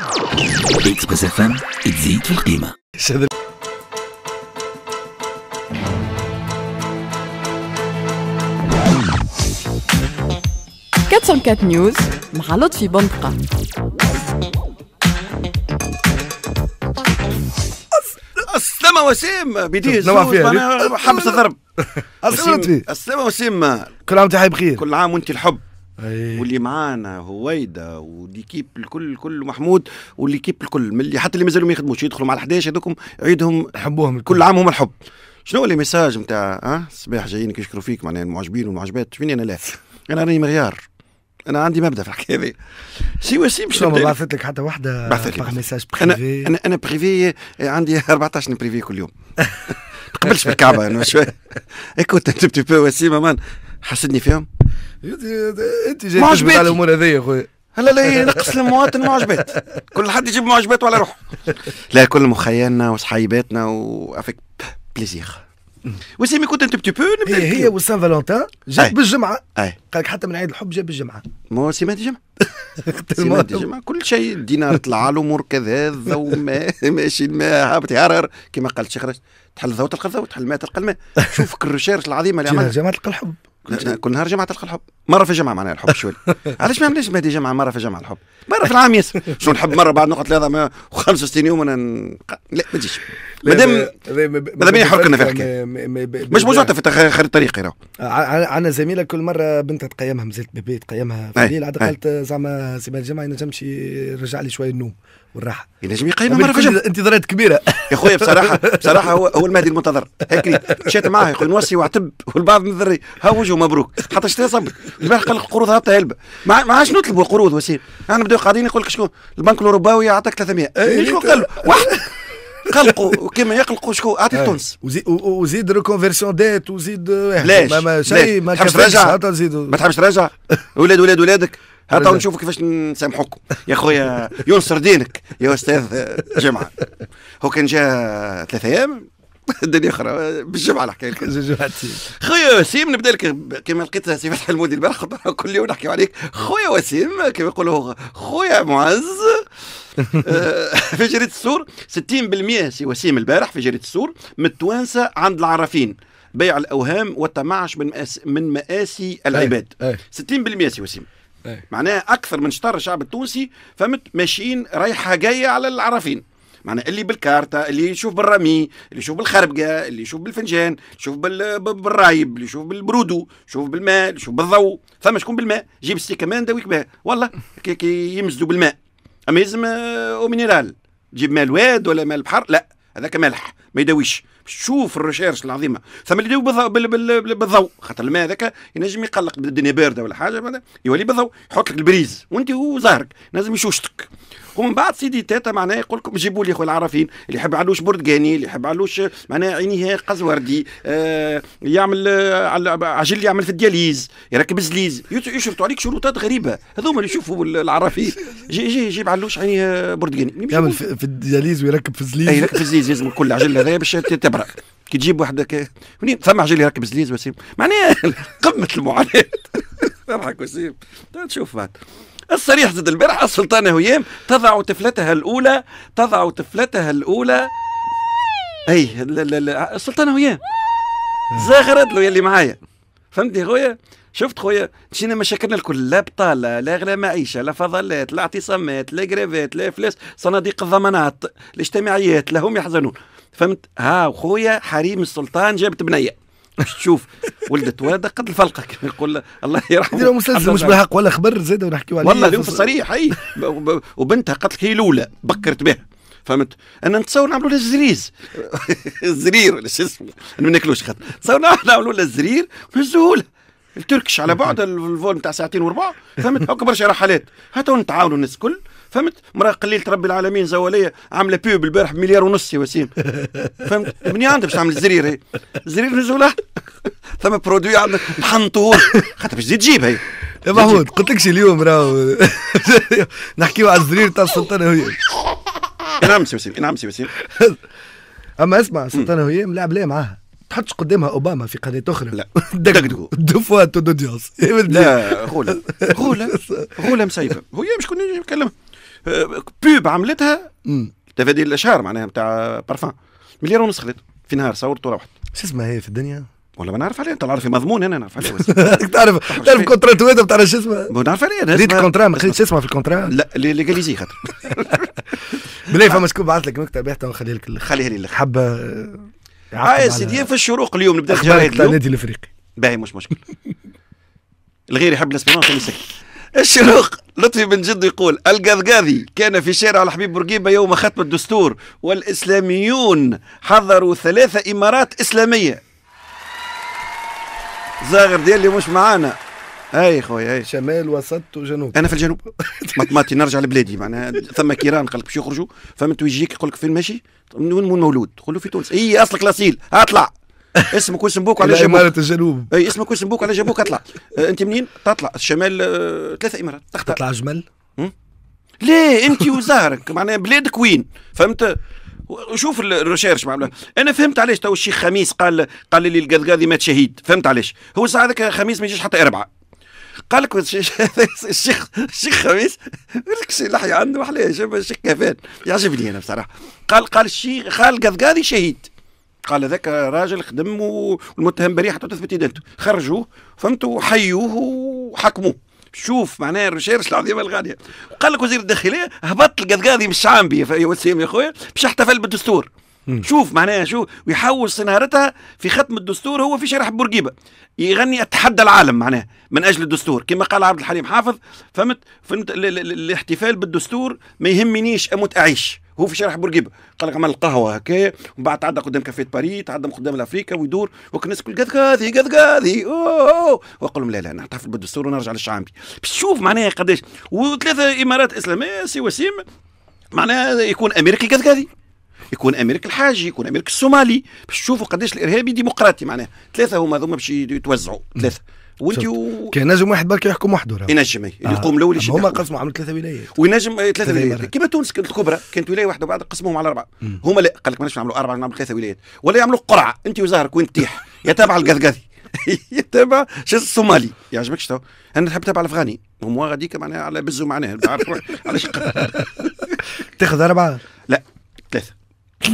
اكسبريس اف ام تزيد في القيمه كاتسون كات نيوز مع لطفي بندقة السلامة وسيم بديه حبس الضرب السلامة وسيم كل عام وانت بخير كل عام وانت الحب أيه. واللي معانا هويدا وليكيب الكل الكل محمود والليكيب الكل من اللي حتى اللي مازالوا ما يخدموش يدخلوا مع ال11 هذوكم عيدهم حبوهم كل عام هم الحب شنو هو ميساج نتاع أه؟ صباح جايين يشكروا فيك معناها المعجبين والمعجبات فيني انا لا انا راني مغيار انا عندي مبدا في الحكايه هذه سي وسي شنو ما بعثت لك حتى وحده لك ميساج بريفي انا انا بريفي آه، عندي 14 بريفي كل يوم تقبلش بالكعبه انا شويه ايكوت انت بتو بو وسيم امان حسدني فيهم انت جاي تجبد على الامور هذيا خويا لا لا نقص المواطن معجبات كل حد يجيب معجبات ولا روح لا كل مخيلنا وصحيباتنا وافك بليزير وسيمي كنت انت بتو بو هي هي وسان فالونتان جات بالجمعه قال لك حتى من عيد الحب جا بالجمعه ما سيمات الجمعه سيمات الجمعه كل شيء الدينار طلع الامور كذا الضوء ماشي الماء هابط يهرر كما قال الشيخ تحل الضوء تلقى الضوء تحل الماء تلقى الماء شوف الريشيرش العظيمه اللي عملها جماعه تلقى الحب كنت كل نهار جمعه تلقى الحب مره في جمعه معناها الحب شوي علاش ما عملناش مهدي جمعه مره في جمعه الحب مره في العام ياسر شنو نحب مره بعد نقعد ثلاثه و65 يوم انا لا ما تجيش مادام مادام يحركنا في الحكايه مش موجوده في خارج الطريق راهو عندنا زميله كل مره بنتها تقيمها مازالت بيبي تقيمها في الليل عاد قالت زعما سيما الجمعه ينجمش يرجع لي شويه النوم والراحه ينجم يقيم مره رفعش انتظارات كبيره يا خويا بصراحه بصراحه هو هو المهدي المنتظر هيك مشيت معاه يقول نوصي وعتب والبعض نذري ها وجهه مبروك حتى شتي صبر البارح قال قروض هابطه هلبه ما, مع... عادش نطلبوا قروض وسيم انا نبداو قاعدين يقول لك شكون البنك الاوروباوي يعطيك 300 إيه، شكون إيه، قال له إيه. واحد قلقوا كما يقلقوا شكون اعطي تونس وزيد ريكونفيرسيون ديت وزيد بلاش ما شيء ما تحبش ترجع ما تحبش ترجع ولاد ولاد ولادك ها تو نشوفوا كيفاش نسامحوكم يا خويا ينصر دينك يا استاذ جمعه هو كان جا ثلاث ايام الدنيا اخرى بالجمعه الحكايه خويا وسيم نبدا لك كما لقيت سي فتحي المودي البارح كل يوم نحكي عليك خويا وسيم كما يقولوا خويا معز آه، في جريده السور 60% سي وسيم البارح في جريده السور من التوانسه عند العرافين بيع الاوهام والتمعش من مآسي, من مآسي العباد 60% سي وسيم أي. معناها اكثر من شطر الشعب التونسي فهمت ماشيين رايحه جايه على العرفين معناها اللي بالكارتة اللي يشوف بالرمي اللي يشوف بالخربقة اللي يشوف بالفنجان اللي يشوف بالرايب اللي يشوف بالبرودو يشوف بالماء اللي يشوف بالضوء فما شكون بالماء جيب ستي كمان داويك بها والله كي, كي يمزدوا بالماء اما يلزم آه، او مينيرال تجيب ماء الواد ولا ماء البحر لا هذاك ملح ما يداويش شوف الريشيرش العظيمه ثم اللي بالضوء خاطر الماء هذاك ينجم يقلق الدنيا بارده ولا حاجه يولي بالضوء يحط لك البريز وانت وزهرك لازم يشوشتك ومن بعد سيدي تاتا معناها يقول لكم جيبوا لي خويا العرافين اللي يحب علوش برتقاني اللي يحب علوش معناها عينيه قزوردي آه يعمل آه، عجل يعمل في الدياليز يركب زليز يشرطوا عليك شروطات غريبه هذوما اللي يشوفوا العرافين جي جي جيب علوش عينيه آه، برتقاني يعمل في الدياليز ويركب في الزليز يركب في الزليز لازم كل عجل هذايا باش تبرأ كي تجيب واحد ك... آه، ثم عجل يركب زليز وسيم معناها قمه المعاناه اضحك وسيم تشوف بعد الصريح ضد البارح السلطانة هيام تضع طفلتها الأولى تضع طفلتها الأولى أي السلطانة هيام زغرت له يلي معايا فهمتني خويا شفت خويا مشينا مشاكلنا الكل لا بطاله لا غلا معيشه لا فضلات لا اعتصامات لا كريفات لا فلوس صناديق الضمانات الاجتماعيات لهم يحزنون فهمت ها خويا حريم السلطان جابت بنيه باش تشوف ولدت ولد قد الفلقك يقول الله يرحمه يديروا مسلسل مش بالحق ولا خبر زاد ونحكيو عليه والله اليوم في الصريح اي وبنتها لك هي الاولى بكرت بها فهمت انا نتصور نعملوا لها زريز الزرير ولا شو اسمه ما ناكلوش خاطر نتصور نعملوا لها الزرير ونهزوه لها التركش على بعد الفول نتاع ساعتين وربع فهمت هاك برشا رحلات هاتوا نتعاونوا الناس الكل فهمت مراه قليلة رب العالمين زوالية عاملة بيوب البارح بمليار ونص يا وسيم فهمت مني عندها باش تعمل الزرير هي الزرير نزولها ثم برودوي عندك نحنطوه خاطر باش تزيد تجيب هي يا محمود قلت لكش اليوم راهو نحكيو على الزرير تاع السلطانة هي نعم سي وسيم نعم سي وسيم اما اسمع السلطانة هي ملعب ليه معاها تحطش قدامها اوباما في قضيه اخرى لا دو دفوا تو دوديونس لا غوله غوله غوله مسيفه هو شكون يتكلم بوب أه، عملتها تفادي الاشهار معناها نتاع بارفان مليار ونص خليت في نهار صورت روحت شو اسمها هي في الدنيا؟ ولا ما نعرف عليها انت نعرف في مضمون انا نعرف عليها تعرف تعرف كونترا تويتر بتاع شو اسمها؟ ما نعرف عليها ريت كونترا ما خليتش اسمها في الكونترا لا لي ليغاليزي خاطر بالله فما شكون بعث لك نكته باهته وخليها لك خليها لي حبه اه يا سيدي في الشروق اليوم نبدا اخبار تاع النادي الافريقي باهي مش مشكل الغير يحب الاسبانيول خليه يسكت الشروق لطفي بن جد يقول القذقاذي كان في شارع الحبيب بورقيبة يوم ختم الدستور والإسلاميون حضروا ثلاثة إمارات إسلامية زاغر ديالي مش معانا اي خويا اي شمال وسط وجنوب انا في الجنوب مطماتي نرجع لبلادي معناها ثم كيران قال لك باش يخرجوا فهمت ويجيك يقول لك فين ماشي من وين مولود تقول له في تونس اي اصلك الاصيل اطلع اسمك واسم بوك على جابوك اماره الجنوب اي اسمك واسم بوك على جابوك اطلع أه، انت منين تطلع الشمال أه، ثلاثه امارات تختار تطلع جمل ليه انت وزهرك معناها بلادك وين فهمت وشوف الريشيرش معمله انا فهمت علاش تو الشيخ خميس قال قال لي القذقاذي مات شهيد فهمت علاش هو ساعه هذاك خميس ما يجيش حتى اربعه قال لك الشيخ الشيخ خميس لك لحية عنده وحليه الشيخ كفان يعجبني أنا بصراحة قال قال الشيخ قال القذقاذي شهيد قال ذاك راجل خدم والمتهم بريحة حتى تثبت ادانته خرجوه فهمتوا حيوه وحكموه شوف معناها الريشيرش العظيمه الغاليه قال لك وزير الداخليه هبط القذقاذي مش عام بي يا خويا باش احتفل بالدستور مم. شوف معناها شو ويحول صنارتها في ختم الدستور هو في شرح بورقيبه يغني اتحدى العالم معناها من اجل الدستور كما قال عبد الحليم حافظ فهمت فهمت الاحتفال بالدستور ما يهمنيش اموت اعيش هو في شرح بورقيبه قال لك عمل القهوه هكا ومن بعد تعدى قدام كافيه باريس تعدى قدام الافريكا ويدور والناس كل قد قذقاذي قد قاذي واقول لهم لا لا نحتفل بالدستور ونرجع للشعامبي شوف معناها قداش وثلاثه امارات اسلاميه سي وسيم معناها يكون امريكي قد يكون امريكا الحاجي يكون امريكا الصومالي باش تشوفوا قداش الارهابي ديمقراطي معناها ثلاثه هما ذوما باش يتوزعوا ثلاثه وانت و... كان نجم واحد برك يحكم وحده ينجم آه. اللي يقوم الاول يشد هما قسموا عملوا ثلاثه ولايات وينجم آه، ثلاثه ولايات كيما تونس كانت الكبرى كانت ولايه واحده وبعد قسموهم على اربعه هما لا قال لك ماناش نعملوا اربعه نعملوا ثلاثه ولايات ولا يعملوا قرعه انت وزهرك وين تطيح يا تابع القذقذي يا تابع شاز الصومالي يعجبكش تو انا نحب تابع الافغاني هما غاديك معناها على بزو معناها على شقه تاخذ اربعه لا ثلاثه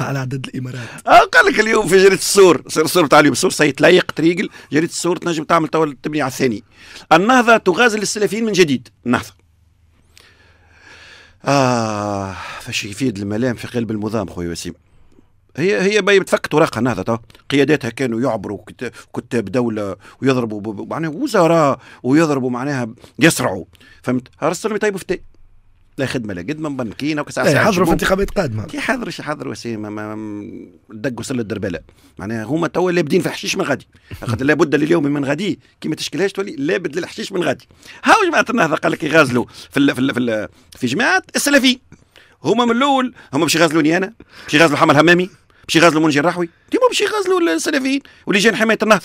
على عدد الامارات اه قال لك اليوم في جريده السور السور بتاع اليوم السور سيتليق تريقل جريده السور تنجم تعمل تول تبني على الثاني النهضه تغازل السلفيين من جديد النهضه آه فاش يفيد الملام في قلب المضام خويا وسيم هي هي باي بتفك تراقها النهضه قياداتها كانوا يعبروا كتاب دوله ويضربوا معناها وزراء ويضربوا معناها يسرعوا فهمت هرسلوا يطيبوا في لا خدمه لا قد من بنكينا وكسع إيه، ساعه في انتخابات قادمه كي شي حضروا وسيم دق وصل الدربلة معناها هما توا لابدين في الحشيش من غادي خاطر لابد لليوم من غادي كي ما تشكلهاش تولي لابد للحشيش من غادي هاو جماعه النهضه قال لك يغازلوا في الـ في الـ في, الـ في جماعه السلفي هما من الاول هما باش يغازلوني انا باش يغازلوا حمل همامي باش يغازلوا منجي الرحوي ديما باش يغازلوا السلفيين ولجان حمايه النهضه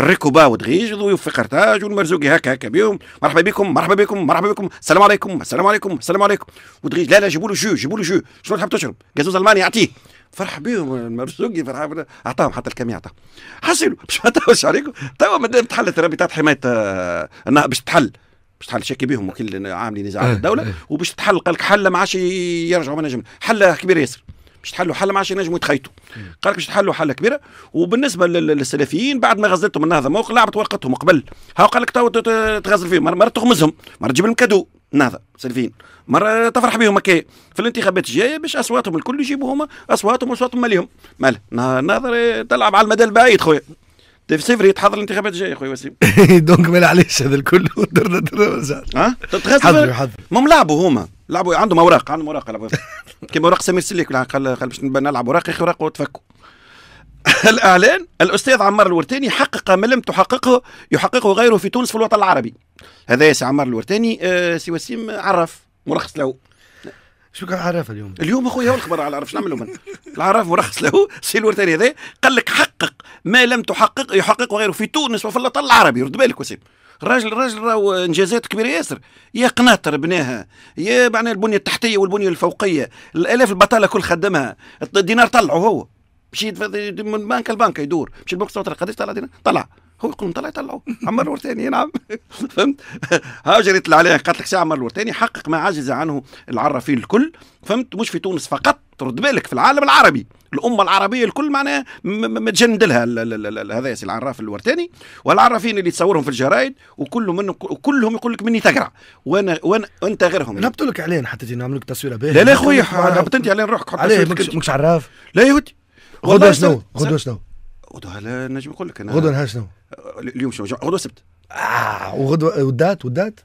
ركوبا ودغيج وضيوف في قرطاج والمرزوقي هكا هكا بهم مرحبا بكم مرحبا بكم مرحبا بكم السلام عليكم السلام عليكم السلام عليكم ودغيج لا لا جيبوا له جو جيبوا له جو شنو تحب تشرب جازوز الماني اعطيه فرح بهم المرزوقي فرح اعطاهم حتى الكمية اعطاهم حصلوا باش ما نطولش عليكم توا مادام تحلت رابطات حمايه انها آه، باش تحل باش تحل شاكي بهم وكل عاملين نزاع إيه، الدوله إيه. وباش تحل قال لك حل ما عادش يرجعوا من نجم حله كبيره ياسر باش تحلوا حل ما عادش ينجموا يتخيطوا قال لك باش تحلوا حل كبيره وبالنسبه للسلفيين بعد ما غزلتهم النهضه موقع لعبت ورقتهم قبل ها قال لك تغزل فيهم مره تغمزهم مره تجيب لهم كادو النهضه سلفيين مرة تفرح بهم كي في الانتخابات الجاية باش أصواتهم الكل يجيبوا هما أصواتهم وأصواتهم ماليهم مالها النهضه تلعب على المدى البعيد خويا ده في صفر يتحضر الانتخابات الجايه اخوي وسيم دونك معليش هذا الكل درنا درنا ها حضروا حضروا هم لعبوا هما لعبوا عندهم اوراق عندهم اوراق لعبوا كيما اوراق سمير سليك قال قال باش نلعب اوراق يا اخي اوراق وتفكوا الاعلان الاستاذ عمار الورتاني حقق ما لم تحققه يحققه غيره في تونس في الوطن العربي هذا يا سي عمار الورتاني آه، سي وسيم عرف ملخص له شو كان عرف اليوم اليوم اخويا هو الخبر على العرف شنو نعملوا العرف مرخص له سي الورتاني هذا قال لك حقق ما لم تحقق يحققه غيره في تونس وفي الوطن العربي رد بالك وسيم الراجل الراجل راهو انجازات كبيره ياسر يا قناطر بناها يا معناها البنيه التحتيه والبنيه الفوقيه الالاف البطاله كل خدمها الدينار طلعه هو مشيت من بنك لبنك يدور مش البنك طلع دينار طلع هو يقول طلع طلعوا عمر الورتاني نعم فهمت هاجرت عليه قالت لك عمر الورتاني حقق ما عجز عنه العرافين الكل فهمت مش في تونس فقط ترد بالك في العالم العربي الامه العربيه الكل معناها متجند لها هذا يا سي العراف الورتاني والعرافين اللي تصورهم في الجرايد وكل من كلهم يقول لك مني تقرا وانا وانا انت غيرهم نبت لك علينا حتى نعمل لك تصويره باهيه لا لا خويا نبت انت علينا روحك حط عليه ماكش عراف لا يهودي غدوه شنو غدوه شنو غدوه نجم نقول لك انا غدوه شنو اليوم شنو غدوه سبت اه وغدوه ودات ودات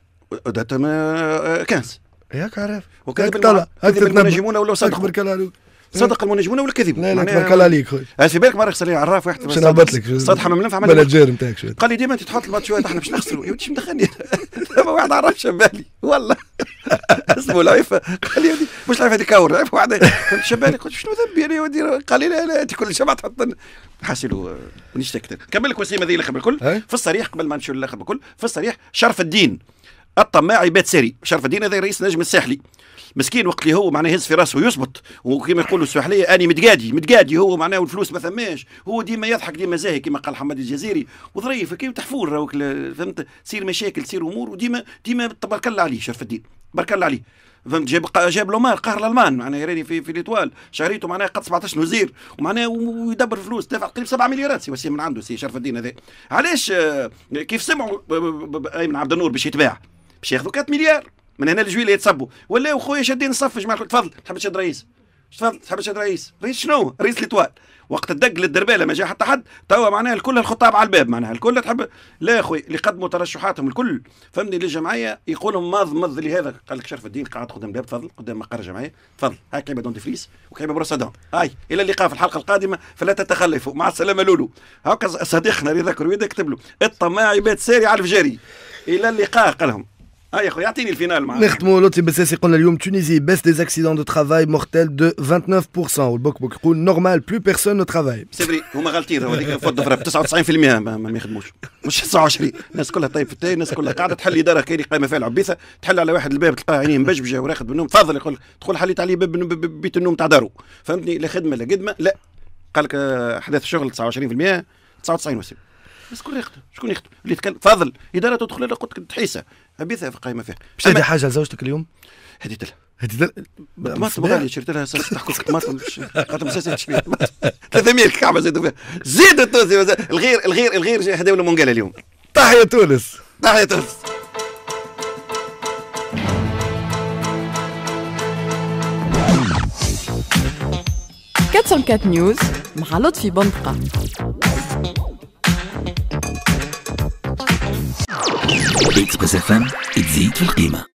ودات آه، كنز ياك عارف وكذب هكذا هكذب المنجمون ولا صدقوا صدق المنجمون ولا كذب لا لا تبارك يعني الله عليك خويا في بالك مره خسرني عراف واحد باش نهبط لك صدحه ما المنفعه بلا الجار نتاعك شويه قال لي ديما انت تحط الماتش شويه احنا باش نخسروا يا ودي مدخلني ثما واحد عراف شبالي والله اسمه العفة قال لي مش العيفه هذيك كور العيفه واحد قلت شبالي قلت شنو ذنبي انا ودي قال لي لا لا انت كل شبع تحط حاسلو نشتكت كمل لك وسيم هذه الاخر بالكل في الصريح قبل ما نمشيو للاخر بالكل في الصريح شرف الدين الطماع عباد ساري شرف الدين هذا رئيس النجم الساحلي مسكين وقت اللي هو معناه يهز في راسه ويصبط وكما يقولوا السحليه اني متقادي متقادي هو معناه والفلوس ما ثماش هو ديما يضحك ديما زاهي كما قال حماد الجزيري وظريف كي تحفور راوك فهمت تصير مشاكل تصير امور وديما ديما تبارك الله عليه شرف الدين تبارك الله عليه فهمت جاب جاب لومار قهر الالمان معناه يراني في في ليتوال شهريته معناه قد 17 وزير ومعناه ويدبر فلوس دفع تقريبا 7 مليارات سي من عنده سي شرف الدين هذا علاش آه، كيف سمعوا ايمن عبد النور باش يتباع باش ياخذوا 4 مليار من هنا لجويلة يتصبوا ولا خويا شادين الصف جماعة الكل تفضل تحب تشد رئيس تفضل تحب تشد رئيس رئيس شنو رئيس الاطوال وقت الدق للدرباله ما جاء حتى حد توا معناها الكل الخطاب على الباب معناها الكل تحب لا يا اخوي اللي قدموا ترشحاتهم الكل فهمني للجمعيه يقول لهم مض لهذا قال لك شرف الدين قاعد قدام الباب تفضل قدام مقر الجمعيه تفضل هاي كعبه دون فريس وكعبه بروس دون هاي الى اللقاء في الحلقه القادمه فلا تتخلفوا مع السلامه لولو هاكا صديقنا اللي ذكر ويدا كتب له الطماع بات ساري على الفجاري الى اللقاء قالهم اه يا خويا عطيني الفينال معاك نختموا لطفي بساسي قلنا اليوم تونيزي بس دي زاكسيدون دو ترافاي مورتيل دو 29% والبوك بوك يقول نورمال بلو بيرسون نو ترافاي سي فري هما غالطين هذيك فوت ضرب 99% ما يخدموش مش 29 الناس كلها طيب في التاي الناس كلها قاعده تحل اداره كاين قايمه فيها العبيثه تحل على واحد الباب تلقاه عينيه مبجبجه وراقد بالنوم تفضل يقول تدخل حليت عليه باب بيت النوم تاع دارو فهمتني لا خدمه لا قدمه لا قال لك احداث آه، الشغل 29% 99 وسيم شكون يخدم شكون يخدم اللي تكلم فاضل اداره تدخل انا قلت لك تحيسه خبيثه في القائمه فيها باش تهدي حاجه لزوجتك اليوم؟ هديت لها هديت لها طماطم غالية شريت لها تحكوا طماطم طماطم ساسة شويه 300 كعبه زيدوا فيها زيدوا التونسي الغير الغير الغير هذا له منقاله اليوم تحيا تونس تحيا تونس كاتسون كات نيوز مع لطفي بندقه Express FM, it's the Itzel